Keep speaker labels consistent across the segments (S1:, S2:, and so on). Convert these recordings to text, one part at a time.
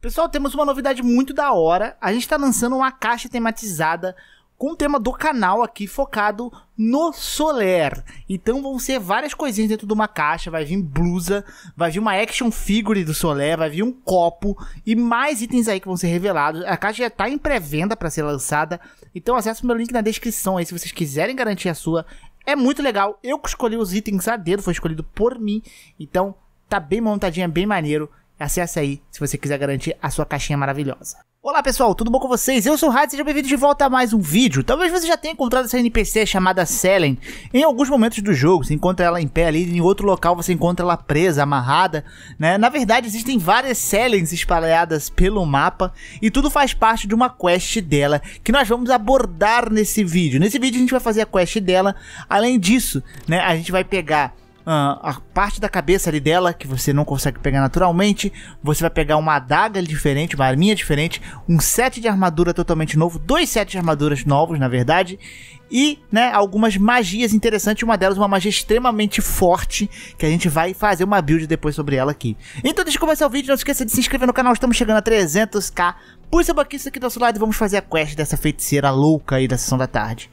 S1: Pessoal, temos uma novidade muito da hora. A gente está lançando uma caixa tematizada com o tema do canal aqui focado no Soler. Então vão ser várias coisinhas dentro de uma caixa, vai vir blusa, vai vir uma action figure do Soler, vai vir um copo e mais itens aí que vão ser revelados. A caixa já está em pré-venda para ser lançada, então acesse o meu link na descrição aí se vocês quiserem garantir a sua. É muito legal, eu escolhi os itens a dedo, foi escolhido por mim, então tá bem montadinha, bem maneiro. Acesse aí se você quiser garantir a sua caixinha maravilhosa. Olá pessoal, tudo bom com vocês? Eu sou o Rádio, seja bem-vindo de volta a mais um vídeo. Talvez você já tenha encontrado essa NPC chamada Selen em alguns momentos do jogo. Você encontra ela em pé ali, em outro local você encontra ela presa, amarrada. Né? Na verdade, existem várias Selens espalhadas pelo mapa e tudo faz parte de uma quest dela que nós vamos abordar nesse vídeo. Nesse vídeo a gente vai fazer a quest dela. Além disso, né, a gente vai pegar ah, a parte da cabeça ali dela que você não consegue pegar naturalmente. Você vai pegar uma adaga diferente, uma arminha diferente, um set de armadura totalmente novo, dois sets de armaduras novos, na verdade, e, né, algumas magias interessantes, uma delas uma magia extremamente forte, que a gente vai fazer uma build depois sobre ela aqui. Então, deixa eu começar o vídeo, não se esqueça de se inscrever no canal, estamos chegando a 300k. Puxa o isso aqui do nosso lado e vamos fazer a quest dessa feiticeira louca aí da sessão da tarde.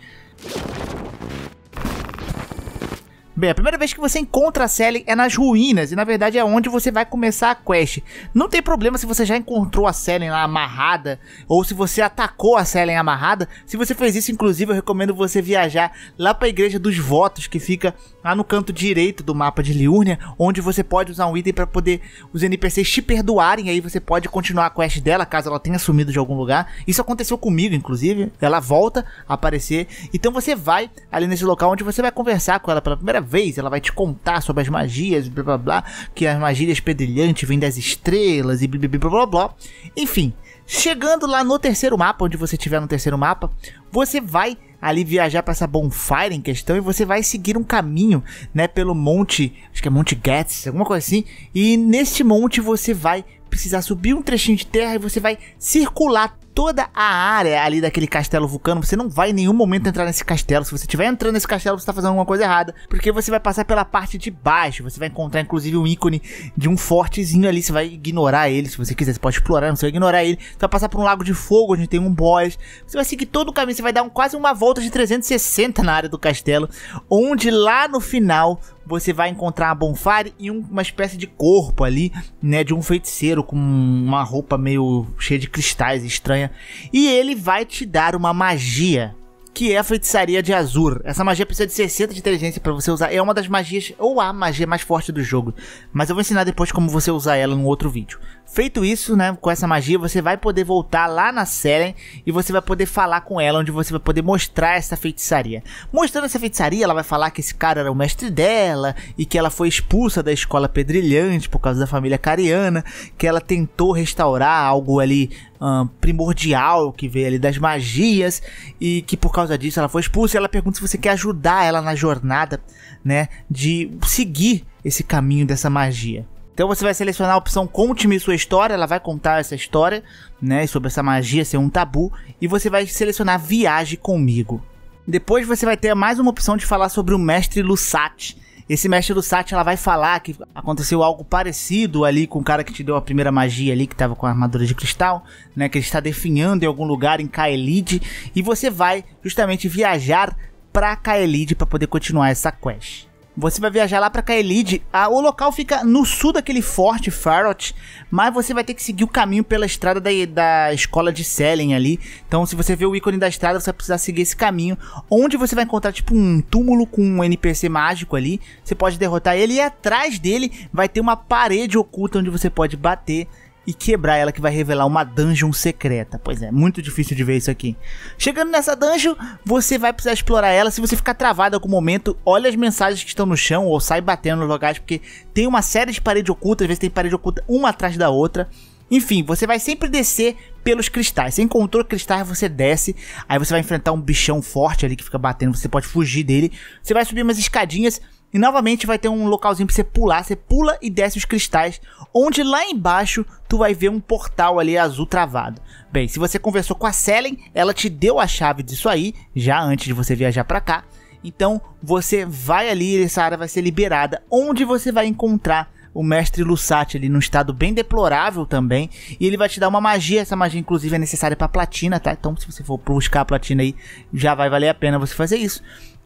S1: Bem, a primeira vez que você encontra a Sally é nas ruínas, e na verdade é onde você vai começar a quest. Não tem problema se você já encontrou a Sally lá amarrada, ou se você atacou a Sally amarrada. Se você fez isso, inclusive, eu recomendo você viajar lá para a Igreja dos Votos, que fica lá no canto direito do mapa de Liurnia, onde você pode usar um item para poder os NPCs te perdoarem, aí você pode continuar a quest dela, caso ela tenha sumido de algum lugar. Isso aconteceu comigo, inclusive, ela volta a aparecer. Então você vai ali nesse local onde você vai conversar com ela pela primeira vez, ela vai te contar sobre as magias, blá blá blá, que as magias pedrilhantes vêm das estrelas e blá blá blá blá Enfim, chegando lá no terceiro mapa, onde você estiver no terceiro mapa, você vai ali viajar para essa bonfire em questão e você vai seguir um caminho, né, pelo monte, acho que é Monte Gats, alguma coisa assim, e neste monte você vai precisar subir um trechinho de terra e você vai circular toda a área ali daquele castelo vulcano. Você não vai em nenhum momento entrar nesse castelo. Se você estiver entrando nesse castelo, você está fazendo alguma coisa errada. Porque você vai passar pela parte de baixo. Você vai encontrar, inclusive, um ícone de um fortezinho ali. Você vai ignorar ele. Se você quiser, você pode explorar, você vai ignorar ele. Você vai passar por um lago de fogo, onde tem um boss. Você vai seguir todo o caminho. Você vai dar um, quase uma volta de 360 na área do castelo. Onde lá no final você vai encontrar uma bonfire e uma espécie de corpo ali, né? De um feiticeiro com uma roupa meio cheia de cristais estranha e ele vai te dar uma magia que é a feitiçaria de Azur. Essa magia precisa de 60 de inteligência para você usar. É uma das magias, ou a magia mais forte do jogo. Mas eu vou ensinar depois como você usar ela num outro vídeo. Feito isso, né, com essa magia, você vai poder voltar lá na Selen e você vai poder falar com ela, onde você vai poder mostrar essa feitiçaria. Mostrando essa feitiçaria, ela vai falar que esse cara era o mestre dela e que ela foi expulsa da escola pedrilhante por causa da família cariana, que ela tentou restaurar algo ali um, primordial que veio ali das magias e que por causa disso ela foi expulsa. E ela pergunta se você quer ajudar ela na jornada, né, de seguir esse caminho dessa magia. Então você vai selecionar a opção Conte-me sua história, ela vai contar essa história, né, sobre essa magia ser um tabu, e você vai selecionar Viaje comigo. Depois você vai ter mais uma opção de falar sobre o mestre Lussat. Esse mestre Lussat, ela vai falar que aconteceu algo parecido ali com o cara que te deu a primeira magia ali, que tava com a armadura de cristal, né, que ele está definhando em algum lugar em Kaelid, e você vai justamente viajar para Kaelid para poder continuar essa quest. Você vai viajar lá para Kaelid. Ah, o local fica no sul daquele forte, Farot. Mas você vai ter que seguir o caminho pela estrada da, da escola de Selen ali. Então, se você vê o ícone da estrada, você vai precisar seguir esse caminho. Onde você vai encontrar, tipo, um túmulo com um NPC mágico ali. Você pode derrotar ele. E atrás dele vai ter uma parede oculta onde você pode bater e quebrar ela que vai revelar uma dungeon secreta. Pois é, muito difícil de ver isso aqui. Chegando nessa dungeon, você vai precisar explorar ela. Se você ficar travado em algum momento, olha as mensagens que estão no chão ou sai batendo nos locais, porque tem uma série de paredes ocultas, às vezes tem parede oculta uma atrás da outra. Enfim, você vai sempre descer pelos cristais. Você encontrou cristais, você desce. Aí você vai enfrentar um bichão forte ali que fica batendo. Você pode fugir dele. Você vai subir umas escadinhas e novamente vai ter um localzinho pra você pular. Você pula e desce os cristais. Onde lá embaixo tu vai ver um portal ali azul travado. Bem, se você conversou com a Selen, ela te deu a chave disso aí, já antes de você viajar para cá. Então você vai ali, essa área vai ser liberada. Onde você vai encontrar o mestre Lussati ali num estado bem deplorável também, e ele vai te dar uma magia, essa magia inclusive é necessária para platina, tá? Então se você for buscar a platina aí, já vai valer a pena você fazer isso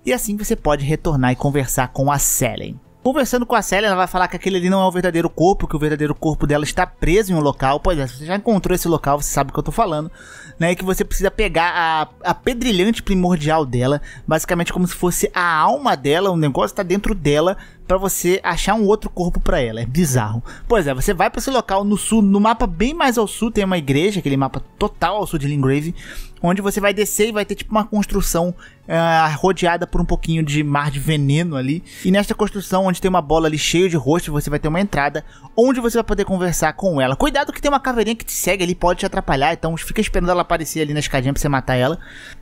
S1: e assim você pode retornar e conversar com a Selen. Conversando com a Selen, ela vai falar que aquele ali não é o verdadeiro corpo, que o verdadeiro corpo dela está preso em um local. Pois é, você já encontrou esse local, você sabe o que eu estou falando, né? E que você precisa pegar a, a pedrilhante primordial dela, basicamente como se fosse a alma dela, o um negócio está dentro dela, para você achar um outro corpo para ela. É bizarro. Pois é, você vai para esse local no sul, no mapa bem mais ao sul tem uma igreja, aquele mapa total ao sul de Lingrave, onde você vai descer e vai ter tipo uma construção uh, rodeada por um pouquinho de mar de veneno ali. E nesta construção, onde tem uma bola ali cheia de rosto, você vai ter uma entrada onde você vai poder conversar com ela. Cuidado que tem uma caveirinha que te segue ali, pode te atrapalhar, então fica esperando ela aparecer ali na escadinha pra você matar ela.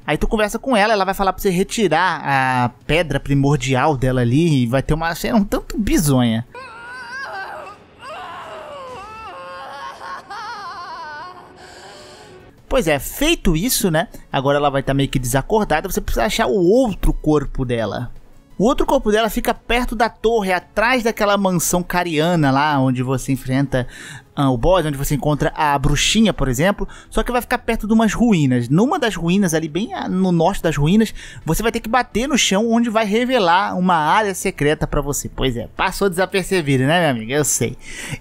S1: Aí tu conversa com ela, ela vai falar pra você retirar a pedra primordial dela ali e vai ter uma cena um tanto bizonha. Pois é, feito isso, né? Agora ela vai estar tá meio que desacordada, você precisa achar o outro corpo dela. O outro corpo dela fica perto da torre, atrás daquela mansão cariana lá, onde você enfrenta ah, o boss, onde você encontra a bruxinha, por exemplo. Só que vai ficar perto de umas ruínas. Numa das ruínas, ali bem no norte das ruínas, você vai ter que bater no chão, onde vai revelar uma área secreta para você. Pois é, passou desapercebido, né, minha amiga? Eu sei.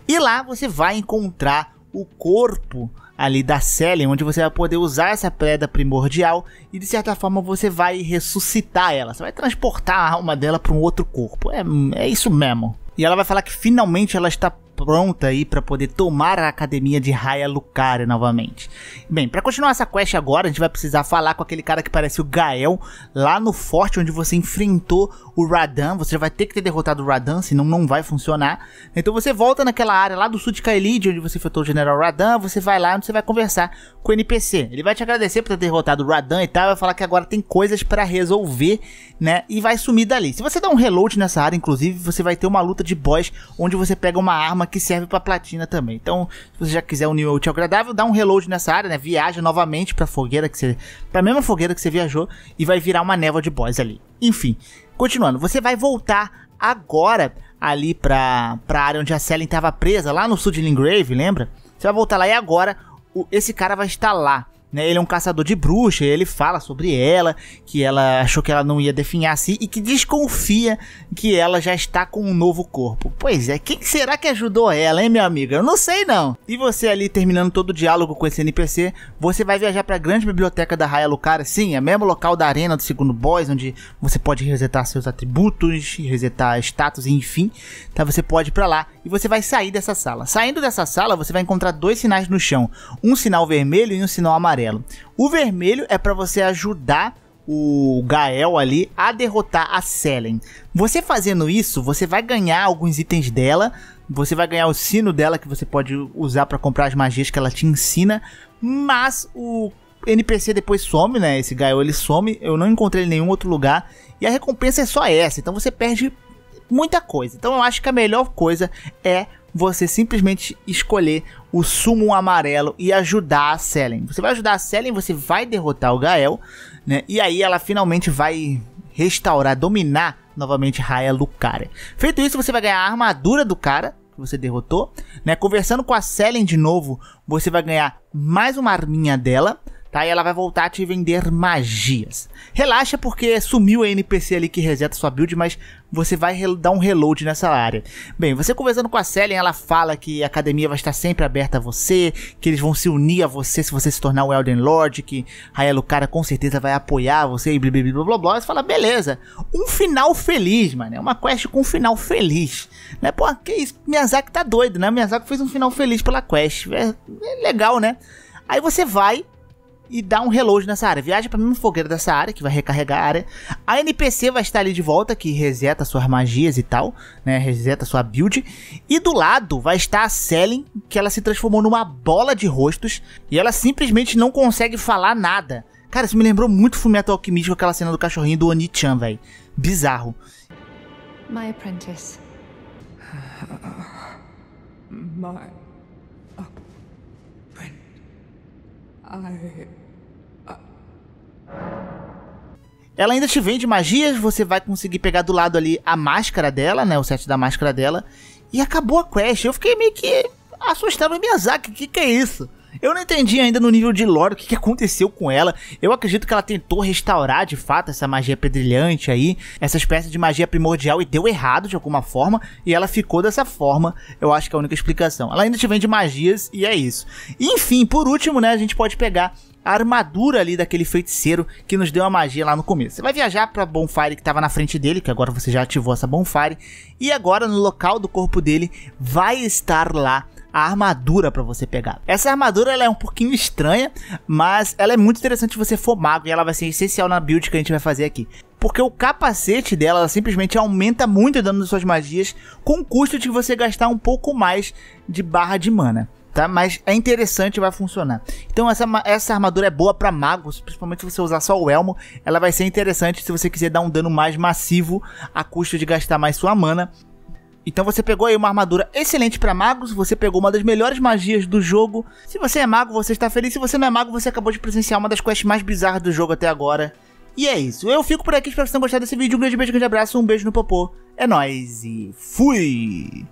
S1: E lá você vai encontrar o corpo ali da Selen, onde você vai poder usar essa preda primordial e de certa forma você vai ressuscitar ela, você vai transportar a alma dela para um outro corpo. É, é isso mesmo. E ela vai falar que finalmente ela está pronta aí para poder tomar a academia de Raya Lucaria novamente. Bem, para continuar essa quest agora, a gente vai precisar falar com aquele cara que parece o Gael lá no forte onde você enfrentou o Radan. Você vai ter que ter derrotado o Radan, senão não vai funcionar. Então você volta naquela área lá do sul de Kaelid, onde você enfrentou o General Radan. Você vai lá onde você vai conversar com o NPC. Ele vai te agradecer por ter derrotado o Radan e tal, vai falar que agora tem coisas para resolver, né? E vai sumir dali. Se você dá um reload nessa área, inclusive, você vai ter uma luta de boss onde você pega uma arma que serve para platina também. Então, se você já quiser um nível útil agradável, dá um reload nessa área, né? Viaja novamente pra fogueira que você. pra mesma fogueira que você viajou e vai virar uma névoa de boss ali. Enfim, continuando, você vai voltar agora ali pra, pra área onde a Selen estava presa, lá no sul de Lingrave, lembra? Você vai voltar lá e agora o, esse cara vai estar lá. Né? Ele é um caçador de bruxa, ele fala sobre ela, que ela achou que ela não ia definhar assim e que desconfia que ela já está com um novo corpo. Pois é, quem será que ajudou ela, hein, minha amiga? Eu não sei não. E você ali terminando todo o diálogo com esse NPC, você vai viajar para a grande biblioteca da Raya Lucara, sim, é o mesmo local da arena do segundo boss, onde você pode resetar seus atributos, resetar status, enfim. Tá, você pode ir para lá e você vai sair dessa sala. Saindo dessa sala, você vai encontrar dois sinais no chão, um sinal vermelho e um sinal amarelo amarelo. O vermelho é para você ajudar o Gael ali a derrotar a Selen. Você fazendo isso, você vai ganhar alguns itens dela, você vai ganhar o sino dela que você pode usar para comprar as magias que ela te ensina, mas o NPC depois some, né? Esse Gael ele some, eu não encontrei ele em nenhum outro lugar e a recompensa é só essa. Então você perde muita coisa. Então eu acho que a melhor coisa é você simplesmente escolher o sumo amarelo e ajudar a Selen. Você vai ajudar a Selen, você vai derrotar o Gael, né? E aí ela finalmente vai restaurar, dominar novamente Raia Lucaria. Feito isso, você vai ganhar a armadura do cara que você derrotou, né? Conversando com a Selen de novo, você vai ganhar mais uma arminha dela tá? E ela vai voltar a te vender magias. Relaxa porque sumiu a NPC ali que reseta sua build, mas você vai dar um reload nessa área. Bem, você conversando com a Selen, ela fala que a academia vai estar sempre aberta a você, que eles vão se unir a você se você se tornar o Elden Lord, que Raya Lucara com certeza vai apoiar você e blá blá blá blá blá. Você fala, beleza, um final feliz, mano. É uma quest com um final feliz. Né? Pô, que isso? Miyazaki tá doido, né? Miyazaki fez um final feliz pela quest. É, é legal, né? Aí você vai e dá um relógio nessa área. Viaja para mesma fogueira dessa área, que vai recarregar a área. A NPC vai estar ali de volta, que reseta suas magias e tal, né? Reseta sua build. E do lado vai estar a Selin, que ela se transformou numa bola de rostos e ela simplesmente não consegue falar nada. Cara, isso me lembrou muito Fullmetal Alchemist aquela cena do cachorrinho do Oni-chan, velho. Bizarro. My apprentice. My Ai. Ah. Ela ainda te vende magias, você vai conseguir pegar do lado ali a máscara dela, né? O set da máscara dela. E acabou a quest. Eu fiquei meio que assustado. Miyazaki, o que, que é isso? Eu não entendi ainda no nível de lore o que, que aconteceu com ela. Eu acredito que ela tentou restaurar de fato essa magia pedrilhante aí, essa espécie de magia primordial e deu errado de alguma forma e ela ficou dessa forma. Eu acho que é a única explicação. Ela ainda te vende magias e é isso. Enfim, por último, né, a gente pode pegar a armadura ali daquele feiticeiro que nos deu a magia lá no começo. Você vai viajar pra Bonfire que estava na frente dele, que agora você já ativou essa Bonfire, e agora no local do corpo dele vai estar lá a armadura para você pegar. Essa armadura ela é um pouquinho estranha, mas ela é muito interessante se você for mago e ela vai ser essencial na build que a gente vai fazer aqui porque o capacete dela simplesmente aumenta muito o dano das suas magias, com o custo de você gastar um pouco mais de barra de mana. Tá? Mas é interessante, vai funcionar. Então essa, essa armadura é boa para magos, principalmente se você usar só o elmo. Ela vai ser interessante se você quiser dar um dano mais massivo a custo de gastar mais sua mana. Então você pegou aí uma armadura excelente para magos, você pegou uma das melhores magias do jogo. Se você é mago, você está feliz. Se você não é mago, você acabou de presenciar uma das quests mais bizarras do jogo até agora. E é isso. Eu fico por aqui, espero que vocês tenham gostado desse vídeo. Um grande beijo, um grande abraço, um beijo no popô. É nóis e fui!